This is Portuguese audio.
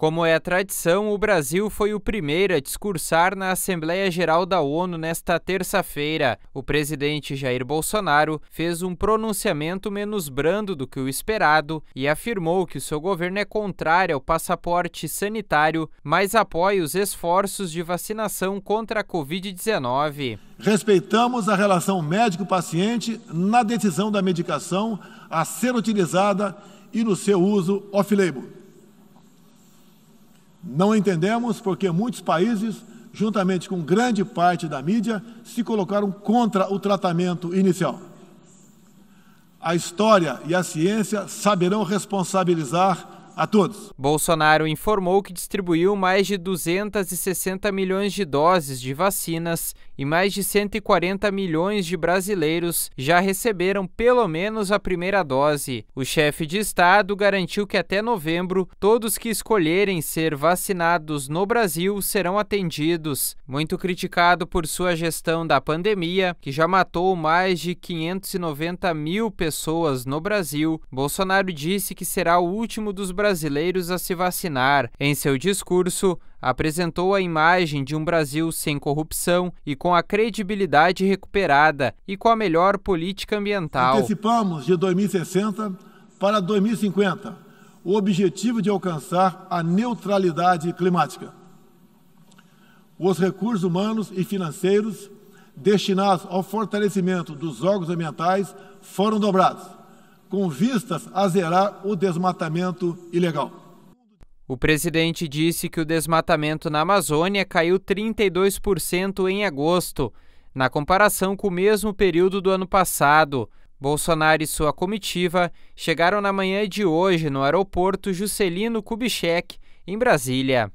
Como é a tradição, o Brasil foi o primeiro a discursar na Assembleia Geral da ONU nesta terça-feira. O presidente Jair Bolsonaro fez um pronunciamento menos brando do que o esperado e afirmou que o seu governo é contrário ao passaporte sanitário, mas apoia os esforços de vacinação contra a Covid-19. Respeitamos a relação médico-paciente na decisão da medicação a ser utilizada e no seu uso off-label não entendemos porque muitos países, juntamente com grande parte da mídia, se colocaram contra o tratamento inicial. A história e a ciência saberão responsabilizar a todos. Bolsonaro informou que distribuiu mais de 260 milhões de doses de vacinas e mais de 140 milhões de brasileiros já receberam pelo menos a primeira dose. O chefe de Estado garantiu que até novembro todos que escolherem ser vacinados no Brasil serão atendidos. Muito criticado por sua gestão da pandemia, que já matou mais de 590 mil pessoas no Brasil, Bolsonaro disse que será o último dos brasileiros brasileiros a se vacinar. Em seu discurso, apresentou a imagem de um Brasil sem corrupção e com a credibilidade recuperada e com a melhor política ambiental. Antecipamos de 2060 para 2050 o objetivo de alcançar a neutralidade climática. Os recursos humanos e financeiros destinados ao fortalecimento dos órgãos ambientais foram dobrados com vistas a zerar o desmatamento ilegal. O presidente disse que o desmatamento na Amazônia caiu 32% em agosto, na comparação com o mesmo período do ano passado. Bolsonaro e sua comitiva chegaram na manhã de hoje no aeroporto Juscelino Kubitschek, em Brasília.